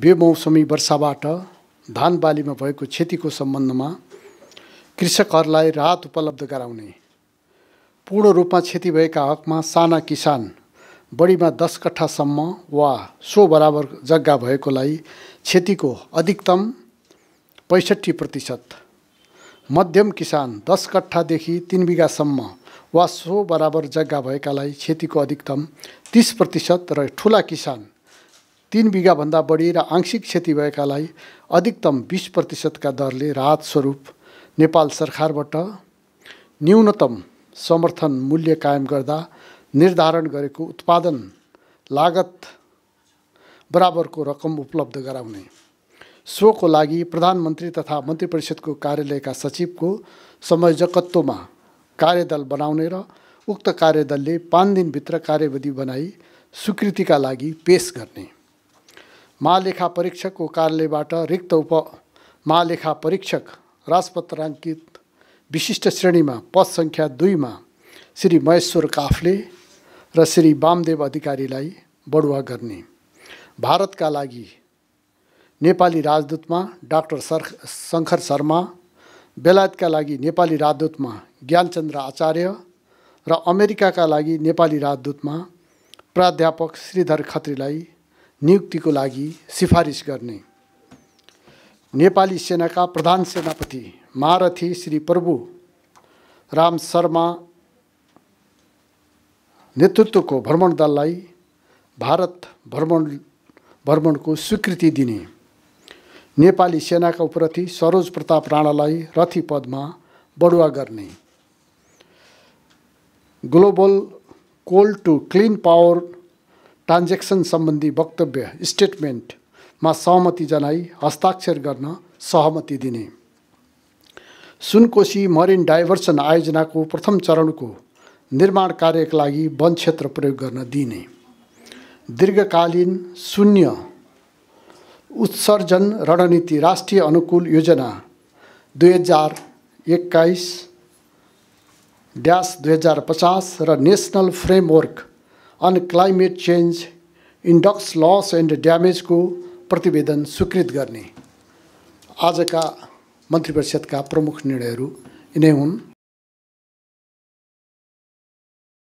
बेमौसमी वर्षाबाट धान बालीमा भएको क्षतिको सम्बन्धमा कृषकहरूलाई राहत उपलब्ध गराउने पूर्ण रूपमा क्षति भएका हकमा साना किसान बढीमा दस कट्ठासम्म वा सो बराबर जग्गा भएकोलाई क्षतिको अधिकतम पैँसठी प्रतिशत मध्यम किसान दस कट्ठादेखि तिन बिघासम्म वा सो बराबर जग्गा भएकालाई क्षतिको अधिकतम तिस प्रतिशत र ठुला किसान तिन बिघाभन्दा बढी र आंशिक क्षति भएकालाई अधिकतम बिस प्रतिशतका दरले राहत स्वरूप नेपाल सरकारबाट न्यूनतम समर्थन मूल्य कायम गर्दा निर्धारण गरेको उत्पादन लागत बराबरको रकम उपलब्ध गराउने सोको लागि प्रधानमन्त्री तथा मन्त्री परिषदको कार्यालयका सचिवको संयोजकत्वमा कार्यदल बनाउने र उक्त कार्यदलले पाँच दिनभित्र कार्यविधि बनाई स्वीकृतिका लागि पेस गर्ने महालेखा परीक्षकको कार्यालयबाट रिक्त उप महालेखा परीक्षक राजपत्राङ्कित विशिष्ट श्रेणीमा पद सङ्ख्या दुईमा श्री महेश्वर काफले र श्री वामदेव अधिकारीलाई बढुवा गर्ने भारतका लागि नेपाली राजदूतमा डाक्टर सर शङ्कर शर्मा बेलायतका लागि नेपाली राजदूतमा ज्ञानचन्द्र आचार्य र अमेरिकाका लागि नेपाली राजदूतमा प्राध्यापक श्रीधर खत्रीलाई नियुक्तिको लागि सिफारिस गर्ने नेपाली सेनाका प्रधान सेनापति महारथी श्री प्रभु राम शर्मा नेतृत्वको भ्रमण दललाई भारत भ्रमण भ्रमणको स्वीकृति दिने नेपाली सेनाका उपरथी सरोज प्रताप राणालाई रथी पदमा बढुवा गर्ने global coal to clean power transition सम्बन्धी वक्तव्य स्टेटमेन्टमा सहमति जनाई हस्ताक्षर गर्न सहमति दिने सुनकोशी मरिन डाइभर्सन आयोजनाको प्रथम चरणको निर्माण कार्यका लागि वन क्षेत्र प्रयोग गर्न दिने दीर्घकालीन शून्य उत्सर्जन रणनीति राष्ट्रिय अनुकूल योजना दुई हजार एक्काइस ड्यास दुई हजार पचास र national framework on climate change induced loss and ड्यामेजको प्रतिवेदन स्वीकृत गर्ने आजका मन्त्री परिषदका प्रमुख निर्णयहरू यिनै हुन्